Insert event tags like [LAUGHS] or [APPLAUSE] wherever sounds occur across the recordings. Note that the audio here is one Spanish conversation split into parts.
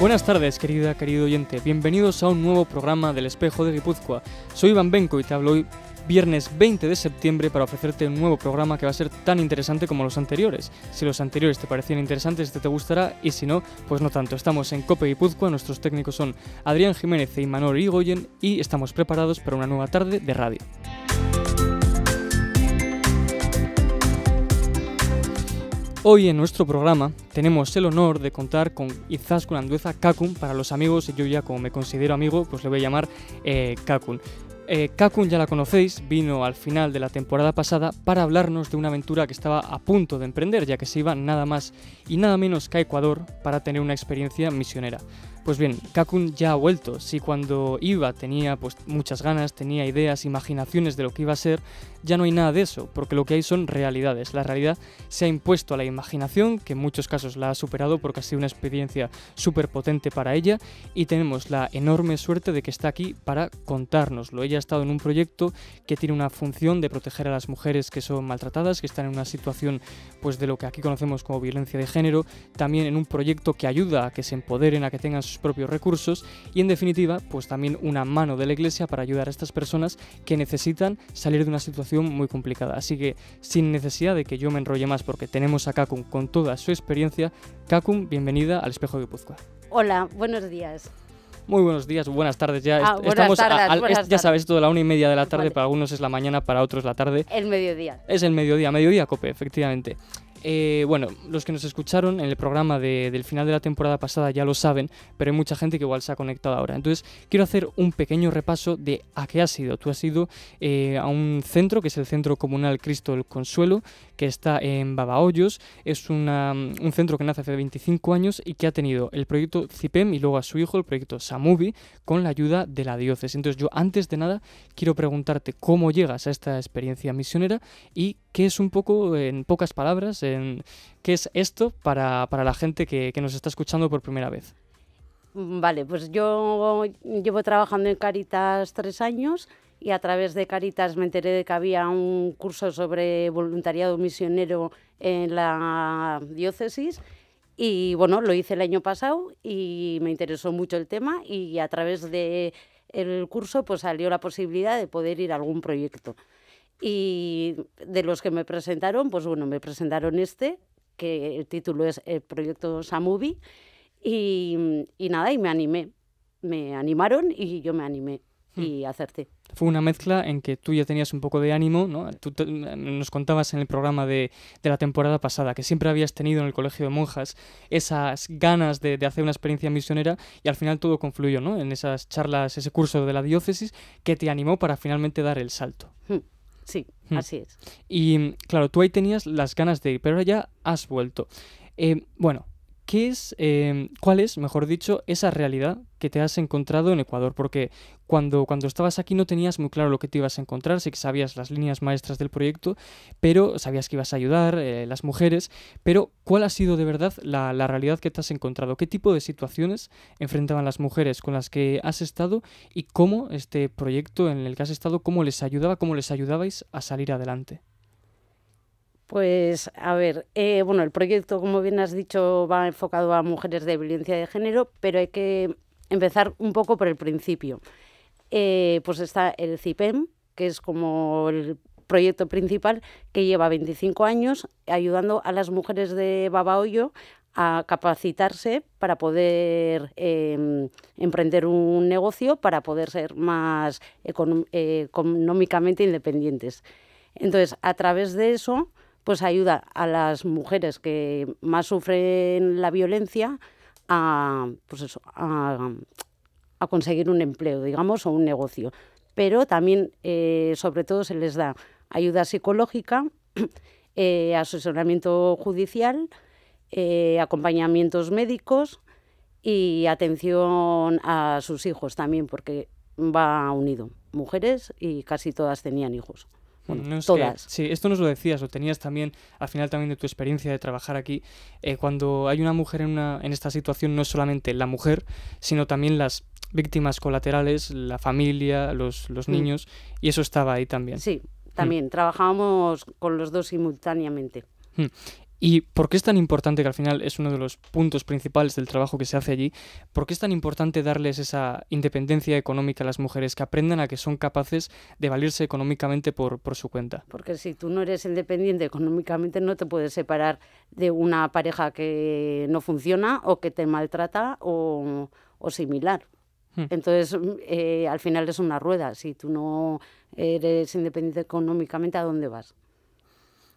Buenas tardes, querida, querido oyente. Bienvenidos a un nuevo programa del Espejo de Guipúzcoa. Soy Iván Benco y te hablo hoy viernes 20 de septiembre para ofrecerte un nuevo programa que va a ser tan interesante como los anteriores. Si los anteriores te parecían interesantes, este te gustará y si no, pues no tanto. Estamos en Cope Guipúzcoa, nuestros técnicos son Adrián Jiménez y e manor Igoyen y estamos preparados para una nueva tarde de radio. Hoy en nuestro programa tenemos el honor de contar con Izaskun Andueza Kakun, para los amigos, y yo ya como me considero amigo, pues le voy a llamar eh, Kakun. Eh, Kakun ya la conocéis, vino al final de la temporada pasada para hablarnos de una aventura que estaba a punto de emprender, ya que se iba nada más y nada menos que a Ecuador para tener una experiencia misionera. Pues bien, Kakun ya ha vuelto. Si cuando iba tenía pues, muchas ganas, tenía ideas, imaginaciones de lo que iba a ser, ya no hay nada de eso, porque lo que hay son realidades. La realidad se ha impuesto a la imaginación, que en muchos casos la ha superado porque ha sido una experiencia súper potente para ella, y tenemos la enorme suerte de que está aquí para contárnoslo. Ella ha estado en un proyecto que tiene una función de proteger a las mujeres que son maltratadas, que están en una situación pues, de lo que aquí conocemos como violencia de género, también en un proyecto que ayuda a que se empoderen, a que tengan propios recursos y en definitiva pues también una mano de la iglesia para ayudar a estas personas que necesitan salir de una situación muy complicada. Así que sin necesidad de que yo me enrolle más porque tenemos a Kakum con toda su experiencia, Kakum, bienvenida al Espejo de Guipúzcoa. Hola, buenos días. Muy buenos días, buenas tardes. Ya ah, estamos, a, ya sabes, todo la una y media de la tarde. Para algunos es la mañana, para otros la tarde. El mediodía. Es el mediodía, mediodía cope, efectivamente. Eh, bueno, los que nos escucharon en el programa del final de la temporada pasada ya lo saben, pero hay mucha gente que igual se ha conectado ahora. Entonces, quiero hacer un pequeño repaso de a qué has ido. Tú has ido eh, a un centro, que es el Centro Comunal Cristo el Consuelo, que está en Babahoyos. Es mm, un centro que nace hace 25 años y que ha tenido el proyecto CIPEM y luego a su hijo el proyecto SAMUBI con la ayuda de la diócesis. Entonces, yo antes de nada quiero preguntarte cómo llegas a esta experiencia misionera y qué es un poco, en pocas palabras, en, qué es esto para, para la gente que, que nos está escuchando por primera vez. Mm, vale, pues yo llevo trabajando en Caritas tres años y a través de Caritas me enteré de que había un curso sobre voluntariado misionero en la diócesis y bueno, lo hice el año pasado y me interesó mucho el tema y a través de el curso pues salió la posibilidad de poder ir a algún proyecto. Y de los que me presentaron, pues bueno, me presentaron este, que el título es el proyecto Samubi, y, mm, nada, y me animé. Me animaron y yo me animé hmm. y hacerte. Fue una mezcla en que tú ya tenías un poco de ánimo, ¿no? Tú mm, nos contabas en el programa de, la temporada pasada que siempre habías tenido en el colegio de monjas esas ganas de, hacer una experiencia misionera y al final todo confluyó, ¿no? En esas charlas, ese curso de la diócesis que te animó para finalmente dar el salto. Hmm. Sí, hmm. así es. Y claro, tú ahí tenías las ganas de ir, pero ya has vuelto. Eh, bueno, ¿Qué es, em, ¿Cuál es, mejor dicho, esa realidad que te has encontrado en Ecuador? Porque cuando, cuando estabas aquí no tenías muy claro lo que te ibas a encontrar, sí que sabías las líneas maestras del proyecto, pero sabías que ibas a ayudar, eh, las mujeres, pero ¿cuál ha sido de verdad la, la, realidad que te has encontrado? ¿Qué tipo de situaciones enfrentaban las mujeres con las que has estado y cómo este proyecto en el que has estado, cómo les ayudaba, cómo les ayudabais a salir adelante? Pues a ver, eh, bueno, el proyecto, como bien has dicho, va enfocado a mujeres de violencia de género, pero hay que empezar un poco por el principio. Eh, pues está el CIPEM, que es como el proyecto principal que lleva 25 años ayudando a las mujeres de Babaoyo a capacitarse para poder em, emprender un negocio, para poder ser más eh, económicamente independientes. Entonces, a través de eso, pues ayuda a las mujeres que más sufren la violencia a, pues a, conseguir un empleo, digamos, o un negocio. Pero también, eh, sobre todo, se les da ayuda psicológica, [CLEARS THROAT] eh, asesoramiento judicial, eh, acompañamientos médicos y atención a sus hijos también, porque va unido. Mujeres y casi todas tenían hijos sí, esto nos lo decías, lo tenías también al final también de tu experiencia de trabajar aquí. Eh, cuando hay una mujer en, una, en esta situación, no es solamente la mujer, sino también las víctimas colaterales, la familia, los, los mm. niños, y eso estaba ahí también. Sí, también. Mm. Trabajábamos con los dos simultáneamente. Mm. ¿Y por qué es tan importante, que al final es uno de los puntos principales del trabajo que se hace allí, por qué es tan importante darles esa independencia económica a las mujeres, que aprendan a que son capaces de valirse económicamente por, su cuenta? Porque si tú no eres independiente económicamente no te puedes separar de una pareja que no funciona o que te maltrata o, similar. Hmm. Entonces, eh, al final es una rueda. Si tú no eres independiente económicamente, ¿a dónde vas?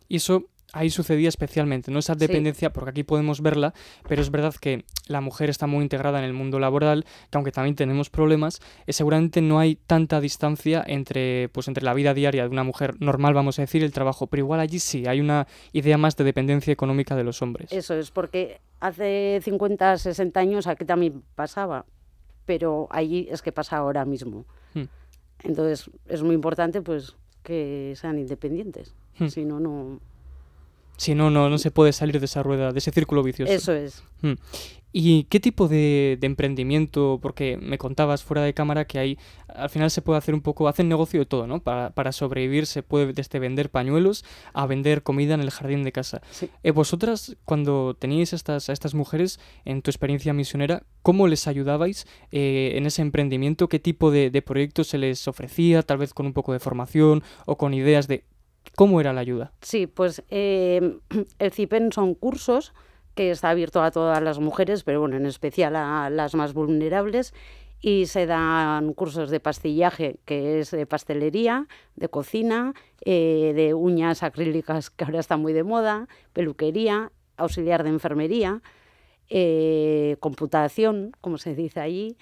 Y eso ahí sucedía especialmente, no esa dependencia, porque aquí podemos verla, pero es verdad que la mujer está muy integrada en el mundo laboral, que aunque también tenemos problemas, eh, seguramente no hay tanta distancia entre, pues, entre la vida diaria de una mujer normal, vamos a decir, el trabajo, pero igual allí sí, hay una idea más de dependencia económica de los hombres. Eso es, porque hace 50, 60 años aquí también pasaba, pero allí es que pasa ahora mismo. Hmm. Entonces es muy importante pues que sean independientes, hmm. si no, no si no, no, no se puede salir de esa rueda, de ese círculo vicioso. Eso es. Mm. ¿Y qué tipo de, emprendimiento? Porque me contabas fuera de cámara que hay, al final se puede hacer un poco, hacen negocio de todo, ¿no? Para, para sobrevivir se puede desde vender pañuelos a vender comida en el jardín de casa. Eh, vosotras, cuando teníais estas, a estas mujeres en tu experiencia misionera, ¿cómo les ayudabais eh, en ese emprendimiento? ¿Qué tipo de proyectos se les ofrecía? Tal vez con un poco de formación o con ideas de ¿Cómo era la ayuda? Sí, pues eh, [CLEARS THROAT] el CIPEN son cursos que está abierto a todas las mujeres, pero bueno, en especial a las más vulnerables. Y se dan cursos de pastillaje, que es de pastelería, de cocina, eh, de uñas acrílicas, que ahora está muy de moda, peluquería, auxiliar de enfermería, eh, computación, como se dice allí.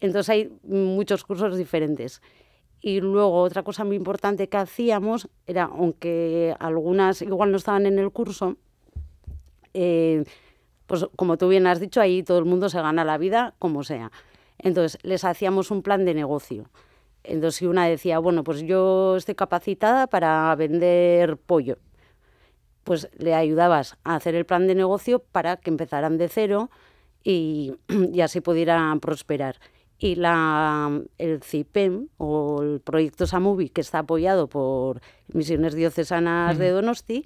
Entonces hay muchos cursos diferentes. Y luego otra cosa muy importante que hacíamos era, aunque algunas igual no estaban en el curso, eh, pues como tú bien has dicho, ahí todo el mundo se gana la vida como sea. Entonces, les hacíamos un plan de negocio. Entonces, si una decía, bueno, pues yo estoy capacitada para vender pollo, pues le ayudabas a hacer el plan de negocio para que empezaran de cero y, [CLEARS THROAT] y así pudieran prosperar y la, el CIPEM o el proyecto Samubi, que está apoyado por Misiones Diocesanas de Donosti,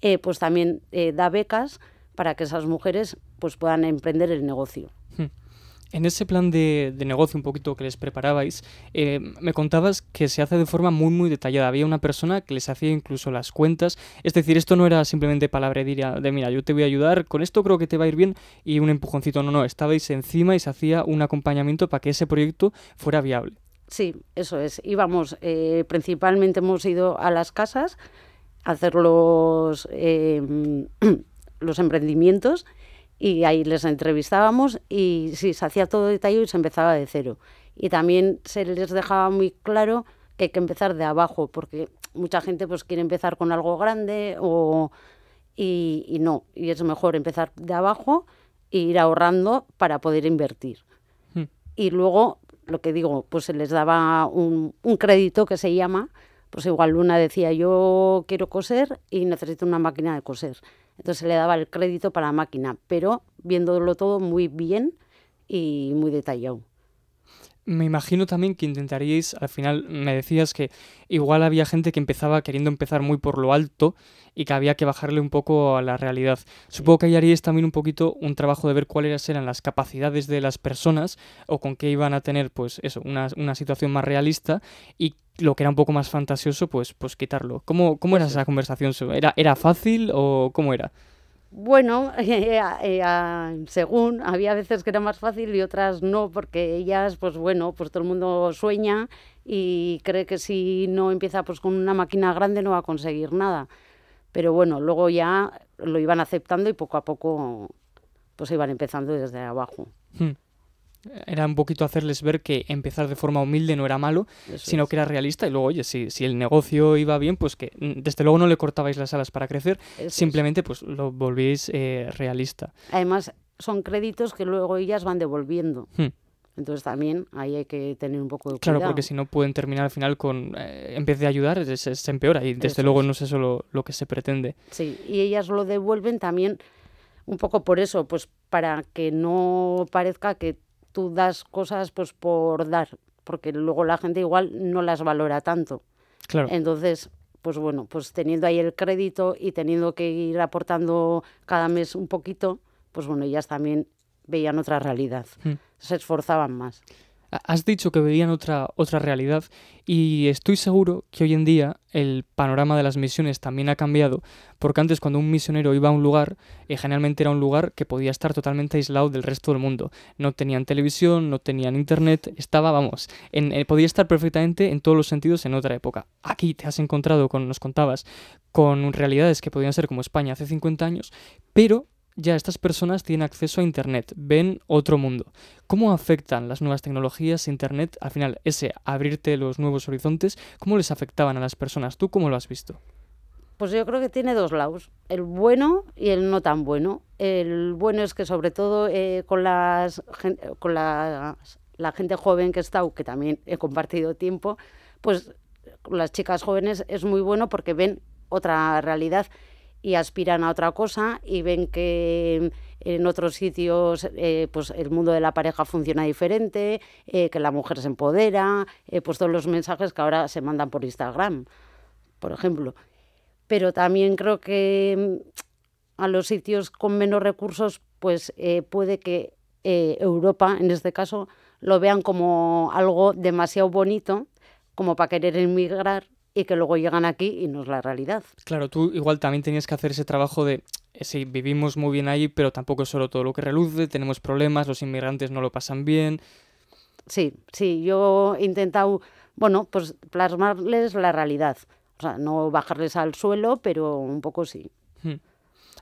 eh, pues también eh, da becas para que esas mujeres pues puedan emprender el negocio. En ese plan de, negocio un poquito que les preparabais, eh, me contabas que se hace de forma muy muy detallada. Había una persona que les hacía incluso las cuentas. Es decir, esto no era simplemente diría de mira, yo te voy a ayudar, con esto creo que te va a ir bien y un empujoncito. No, no, estabais encima y se hacía un acompañamiento para que ese proyecto fuera viable. Sí, eso es. Íbamos, eh, principalmente hemos ido a las casas a hacer los, eh, [CLEARS THROAT] los emprendimientos y ahí les entrevistábamos y se hacía todo detalle y se empezaba de cero. Y también se les dejaba muy claro que hay que empezar de abajo, porque mucha gente pues quiere empezar con algo grande o, y, no, y es mejor empezar de abajo e ir ahorrando para poder invertir. Hmm. Y luego, lo que digo, pues se les daba un, un crédito que se llama, pues igual Luna decía, yo quiero coser y necesito una máquina de coser. Entonces le daba el crédito para la máquina, pero viéndolo todo muy bien y muy detallado me imagino también que intentaríais, al final me decías que igual había gente que empezaba queriendo empezar muy por lo alto y que había que bajarle un poco a la realidad. Supongo que ahí haríais también un poquito un trabajo de ver cuáles eran las capacidades de las personas o con qué iban a tener, pues eso, una, una situación más realista y lo que era un poco más fantasioso, pues, pues quitarlo. ¿Cómo, cómo era esa conversación? ¿Era, ¿Era fácil o cómo era? Bueno, [LAUGHS] eh, eh, eh, según, había veces que era más fácil y otras no, porque ellas, pues bueno, pues todo el mundo sueña y cree que si no empieza pues con una máquina grande no va a conseguir nada. Pero bueno, luego ya lo iban aceptando y poco a poco pues iban empezando desde abajo. Hmm era un poquito hacerles ver que empezar de forma humilde no era malo, sino que era realista. Y luego, oye, si, si el negocio iba bien, pues que mm, desde luego no le cortabais las alas para crecer, simplemente pues lo volvíais eh, realista. Además, son créditos que luego ellas van devolviendo. Hmm. Entonces también ahí hay que tener un poco de cuidado. Claro, porque si no pueden terminar al final con, eh, en vez de ayudar, se, empeora y desde luego no es eso lo, que se pretende. Sí, y ellas lo devuelven también un poco por eso, pues para que no parezca que tú das cosas pues por dar, porque luego la gente igual no las valora tanto. Claro. Entonces, pues bueno, pues teniendo ahí el crédito y teniendo que ir aportando cada mes un poquito, pues bueno, ellas también veían otra realidad, mm. se esforzaban más. Has dicho que veían otra, otra realidad y estoy seguro que hoy en día el panorama de las misiones también ha cambiado, porque antes cuando un misionero iba a un lugar, eh, generalmente era un lugar que podía estar totalmente aislado del resto del mundo. No tenían televisión, no tenían internet, estaba, vamos, en, eh, podía estar perfectamente en todos los sentidos en otra época. Aquí te has encontrado, con, nos contabas, con realidades que podían ser como España hace 50 años, pero ya estas personas tienen acceso a Internet, ven otro mundo. ¿Cómo afectan las nuevas tecnologías, Internet, al final ese abrirte los nuevos horizontes, cómo les afectaban a las personas? ¿Tú cómo lo has visto? Pues yo creo que tiene dos lados, el bueno y el no tan bueno. El bueno es que sobre todo eh, con, las, con la gente joven que está, aunque que también he compartido tiempo, pues con las chicas jóvenes es muy bueno porque ven otra realidad y aspiran a otra cosa y ven que en otros sitios eh, pues el mundo de la pareja funciona diferente, eh, que la mujer se empodera, eh, pues todos los mensajes que ahora se mandan por Instagram, por ejemplo. Pero también creo que mm, a los sitios con menos recursos pues puede que Europa, en este caso, lo vean como algo demasiado bonito como para querer emigrar y que luego llegan aquí y no es la realidad. Claro, tú igual también tenías que hacer ese trabajo de, eh, sí, vivimos muy bien ahí, pero tampoco es solo todo lo que reluce, tenemos problemas, los inmigrantes no lo pasan bien. Sí, sí, yo he intentado, bueno, pues plasmarles la realidad. O sea, no bajarles al suelo, pero un poco sí. Hmm.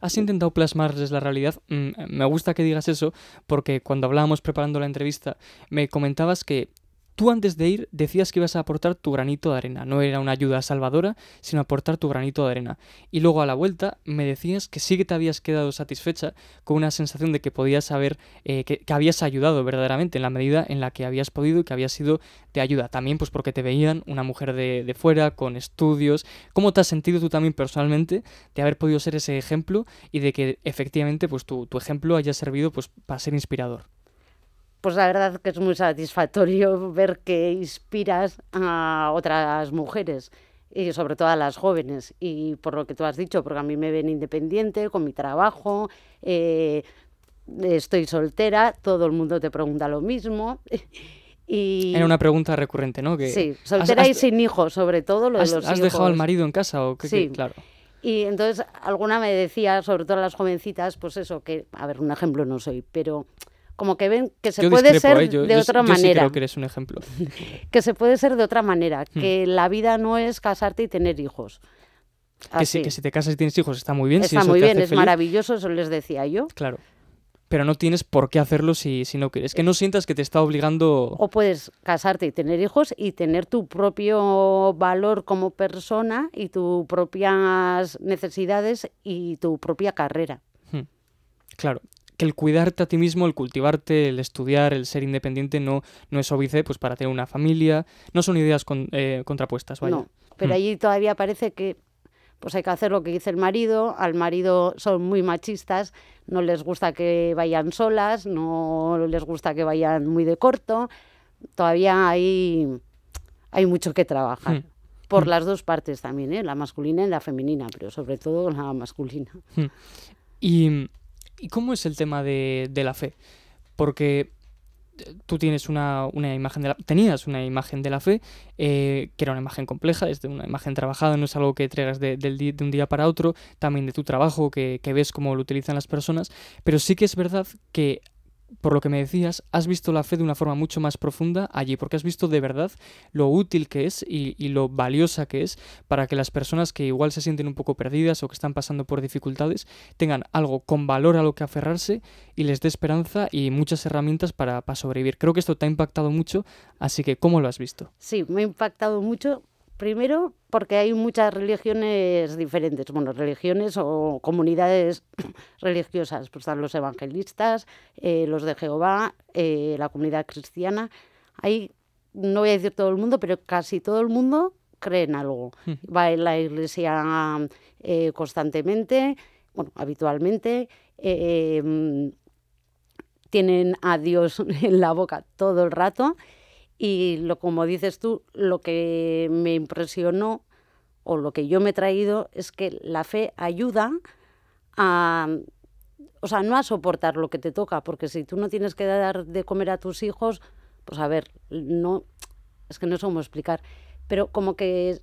Has intentado plasmarles la realidad. Mm, me gusta que digas eso, porque cuando hablábamos preparando la entrevista, me comentabas que Tú antes de ir decías que ibas a aportar tu granito de arena, no era una ayuda salvadora, sino aportar tu granito de arena. Y luego a la vuelta me decías que sí que te habías quedado satisfecha con una sensación de que podías haber, eh, que, habías ayudado verdaderamente en la medida en la que habías podido y que habías sido de ayuda. También pues porque te veían una mujer de, de fuera, con estudios. ¿Cómo te has sentido tú también personalmente de haber podido ser ese ejemplo y de que efectivamente pues tu, tu ejemplo haya servido pues para ser inspirador? pues la verdad que es muy satisfactorio [LAUGHS] ver que inspiras a otras mujeres y sobre todo a las jóvenes. Y por lo que tú has dicho, porque a mí me ven independiente con mi trabajo, eh, estoy soltera, todo el mundo te pregunta lo mismo. [LAUGHS] Y... Era una pregunta recurrente, ¿no? Sí, soltera y sin hijos, sobre todo lo de los ¿Has dejado al marido en casa o qué? Sí. claro. Y entonces alguna me decía, sobre todo a las jovencitas, pues eso, que, a ver, un ejemplo no soy, pero como que ven que se puede ser de otra manera. que eres un ejemplo. que se puede ser de otra manera, que la vida no es casarte y tener hijos. Que si, que si, te casas y tienes hijos está muy bien. Está muy bien, es maravilloso, eso les decía yo. Claro. Pero no tienes por qué hacerlo si, si no quieres. Que no sientas que te está obligando. O puedes casarte y tener hijos y tener tu propio valor como persona y tus propias necesidades y tu propia carrera. Hmm. Claro, que el cuidarte a ti mismo, el cultivarte, el estudiar, el ser independiente no, no es obvio pues, para tener una familia. No son ideas eh, contrapuestas, vaya. No, pero mm. allí todavía parece que pues hay que hacer lo que dice el marido, al marido son muy machistas, no les gusta que vayan solas, no les gusta que vayan muy de corto, todavía hay, hay mucho que trabajar. Mm. Por mm. las dos partes también, ¿eh? la masculina y la femenina, pero sobre todo la masculina. Y ¿Y cómo es el tema de, la fe? Porque eh, tú tienes una, imagen de tenías una imagen de la fe, eh, que era una imagen compleja, es de una imagen trabajada, no es algo que traigas de, un día para otro, también de tu trabajo, que, que, ves cómo lo utilizan las personas, pero sí que es verdad que por lo que me decías, has visto la fe de una forma mucho más profunda allí, porque has visto de verdad lo útil que es y, lo valiosa que es para que las personas que igual se sienten un poco perdidas o que están pasando por dificultades tengan algo con valor a lo que aferrarse y les dé esperanza y muchas herramientas para, para sobrevivir. Creo que esto te ha impactado mucho, así que ¿cómo lo has visto? Sí, me ha impactado mucho Primero, porque hay muchas religiones diferentes, bueno, religiones o comunidades [COUGHS] religiosas, pues están los evangelistas, eh, los de Jehová, eh, la comunidad cristiana. Hay, no voy a decir todo el mundo, pero casi todo el mundo cree en algo. Hmm. Va en la iglesia eh, constantemente, bueno, habitualmente. tienen a Dios [LAUGHS] en la boca todo el rato y lo, como dices tú, lo que me impresionó o lo que yo me he traído es que la fe ayuda a, o sea, no a soportar lo que te toca, porque si tú no tienes que dar de comer a tus hijos, pues a ver, no, es que no sé cómo explicar, pero como que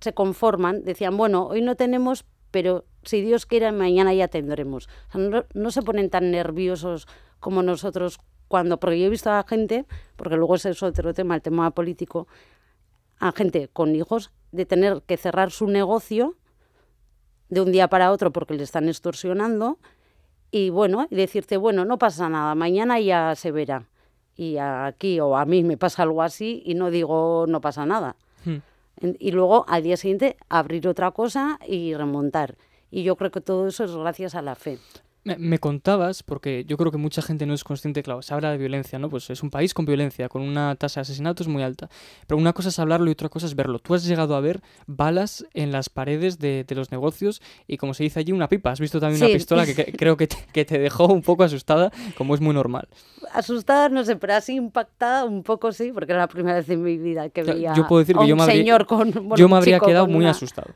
se conforman, decían, bueno, hoy no tenemos, pero si Dios quiere, mañana ya tendremos. O sea, no se ponen tan nerviosos como nosotros cuando, porque yo he visto a gente, porque luego es es otro tema, el tema político, a gente con hijos de tener que cerrar su negocio de un día para otro porque le están extorsionando y bueno, y decirte, bueno, no pasa nada, mañana ya se verá. Y aquí o a mí me pasa algo así y no digo, no pasa nada. Hmm. Y luego al día siguiente abrir otra cosa y remontar. Y yo creo que todo eso es gracias a la fe. Me, contabas, porque yo creo que mucha gente no es consciente, claro, se habla de violencia, ¿no? Pues es un país con violencia, con una tasa de asesinatos muy alta. Pero una cosa es hablarlo y otra cosa es verlo. Tú has llegado a ver balas en las paredes de, los negocios y, como se dice allí, una pipa. Has visto también una pistola que, creo que te, dejó un poco asustada, como es muy normal. Asustada, no sé, pero así impactada un poco sí, porque era la primera vez en mi vida que veía un habría, señor con. yo me habría quedado muy asustado.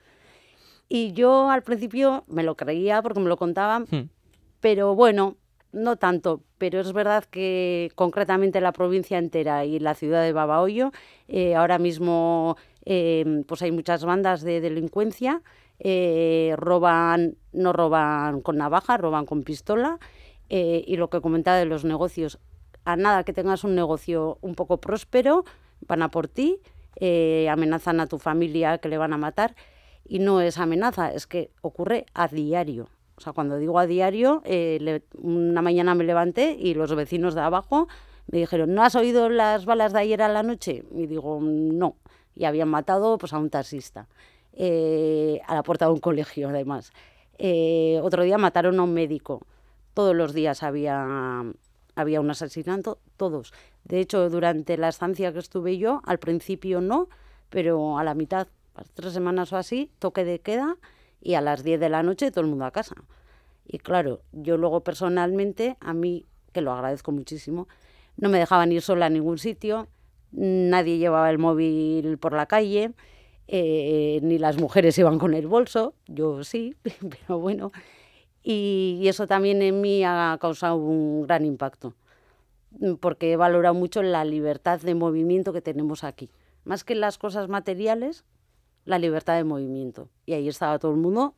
Y yo al principio me lo creía porque me lo contaban. Hmm pero bueno, no tanto, pero es verdad que concretamente la provincia entera y la ciudad de Babahoyo, eh, ahora mismo em, pues hay muchas bandas de delincuencia, eh, roban, no roban con navaja, roban con pistola, eh, y lo que comentaba de los negocios, a nada que tengas un negocio un poco próspero, van a por ti, amenazan a tu familia que le van a matar, y no es amenaza, es que ocurre a diario. O sea, cuando digo a diario, eh, una mañana me levanté y los vecinos de abajo me dijeron, ¿no has oído las balas de ayer a la noche? Y digo, no. Y habían matado pues, a un taxista, eh, a la puerta de un colegio además. Eh, otro día mataron a un médico. Todos los días había, había un asesinato, todos. De hecho, durante la estancia que estuve yo, al principio no, pero a la mitad, tres semanas o así, toque de queda y a las 10 de la noche todo el mundo a casa. Y claro, yo luego personalmente, a mí, que lo agradezco muchísimo, no me dejaban ir sola a ningún sitio, nadie llevaba el móvil por la calle, eh, ni las mujeres [LAUGHS] iban con el bolso, yo sí, [LAUGHS] pero bueno. Y, y eso también en mí ha causado un gran impacto, porque he valorado mucho la libertad de movimiento que tenemos aquí. Más que las cosas materiales, la libertad de movimiento. Y ahí estaba todo el mundo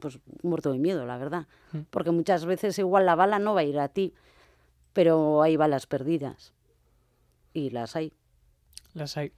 pues muerto de miedo, la verdad. Mm. Porque muchas veces igual la bala no va a ir a ti, pero hay balas perdidas. Y las hay. Las hay.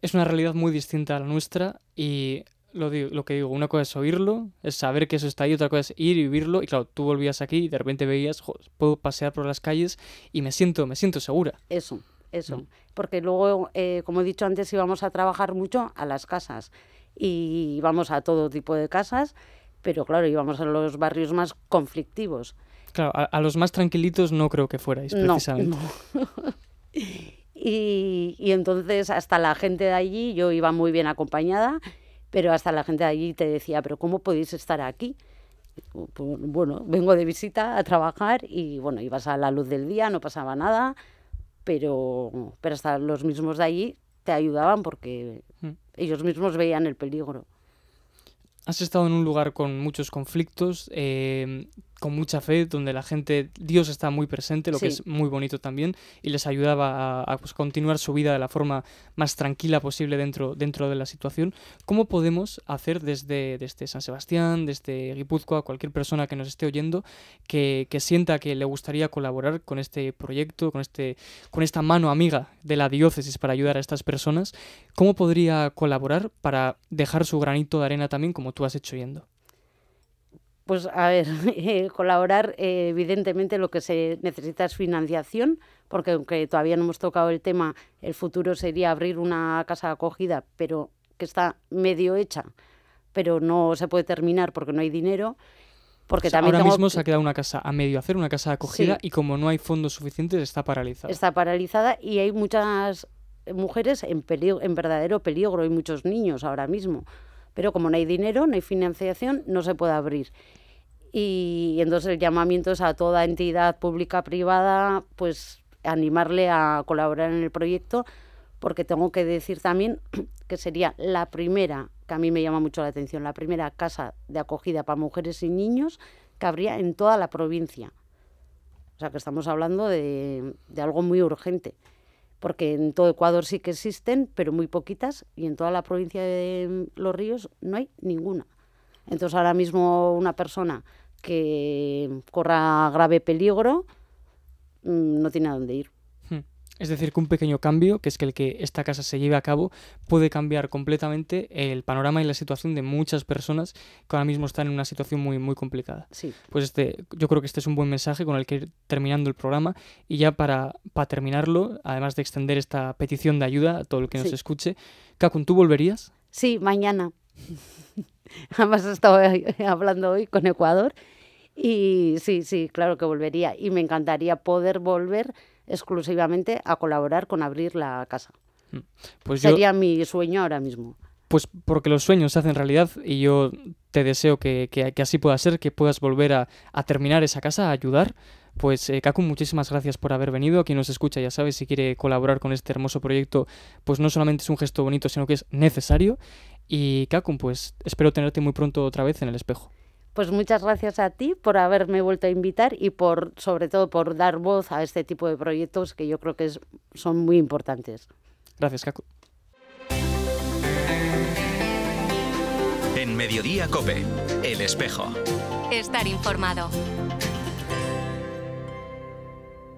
Es una realidad muy distinta a la nuestra y lo, digo, lo que digo, una cosa es oírlo, es saber que eso está ahí, otra cosa es ir y vivirlo. Y claro, tú volvías aquí y de repente veías, puedo pasear por las calles y me siento, me siento segura. Eso eso. Mm. Porque luego, eh, como he dicho antes, íbamos a trabajar mucho a las casas y íbamos a todo tipo de casas, pero claro, íbamos a los barrios más conflictivos. Claro, a, los más tranquilitos no creo que fuerais, precisamente. [LAUGHS] y, y entonces hasta la gente de allí, yo iba muy bien acompañada, pero hasta la gente de allí te decía, pero ¿cómo podéis estar aquí? Pues, bueno, vengo de visita a trabajar y bueno, ibas a la luz del día, no pasaba nada, pero, pero hasta los mismos de allí te ayudaban porque mm. ellos mismos veían el peligro. Has estado en un lugar con muchos conflictos. Eh, con mucha fe, donde la gente, Dios está muy presente, lo que es muy bonito también, y les ayudaba a, pues, continuar su vida de la forma más tranquila posible dentro, dentro de la situación. ¿Cómo podemos hacer desde, desde San Sebastián, desde Guipúzcoa, cualquier persona que nos esté oyendo, que, sienta que le gustaría colaborar con este proyecto, con, este, con esta mano amiga de la diócesis para ayudar a estas personas? ¿Cómo podría colaborar para dejar su granito de arena también, como tú has hecho yendo? Pues a ver, [LAUGHS] colaborar, eh, evidentemente lo que se necesita es financiación, porque aunque todavía no hemos tocado el tema, el futuro sería abrir una casa acogida, pero que está medio hecha, pero no se puede terminar porque no hay dinero. Porque también ahora mismo se ha quedado una casa a medio hacer, una casa acogida, y como no hay fondos suficientes está paralizada. Está paralizada y hay muchas mujeres en, peligro, en verdadero peligro, hay muchos niños ahora mismo. Pero como no hay dinero, no hay financiación, no se puede abrir y entonces el llamamiento es a toda entidad pública privada pues animarle a colaborar en el proyecto porque tengo que decir también [CLEARS THROAT] que sería la primera que a mí me llama mucho la atención la primera casa de acogida para mujeres y niños que habría en toda la provincia o sea que estamos hablando de, de algo muy urgente porque en todo Ecuador sí que existen pero muy poquitas y en toda la provincia de em, Los Ríos no hay ninguna entonces ahora mismo una persona que corra grave peligro mm, no tiene a dónde ir. Hmm. Es decir, que un pequeño cambio, que es que el que esta casa se lleve a cabo, puede cambiar completamente el panorama y la situación de muchas personas que ahora mismo están en una situación muy, muy complicada. Sí. Pues este, yo creo que este es un buen mensaje con el que ir terminando el programa y ya para, terminarlo, además de extender esta petición de ayuda a todo el que nos escuche, Kakun, ¿tú volverías? Sí, mañana. Jamás he estado hablando hoy con Ecuador y sí, sí, claro que volvería. Y me encantaría poder volver exclusivamente a colaborar con abrir la casa. Mm. Pues Sería mi sueño ahora mismo. Pues porque los sueños se hacen realidad y yo te deseo que, así pueda ser, que puedas volver a, terminar esa casa, a ayudar. Pues eh, Kakun, muchísimas gracias por haber venido. Quien nos escucha ya sabes, si quiere colaborar con este hermoso proyecto, pues no solamente es un gesto bonito, sino que es necesario. Y Kakun, pues espero tenerte muy pronto otra vez en el espejo. Pues muchas gracias a ti por haberme vuelto a invitar y por, sobre todo, por dar voz a este tipo de proyectos que yo creo que son muy importantes. Gracias, Kaku. En Mediodía Cope, El Espejo. Estar informado.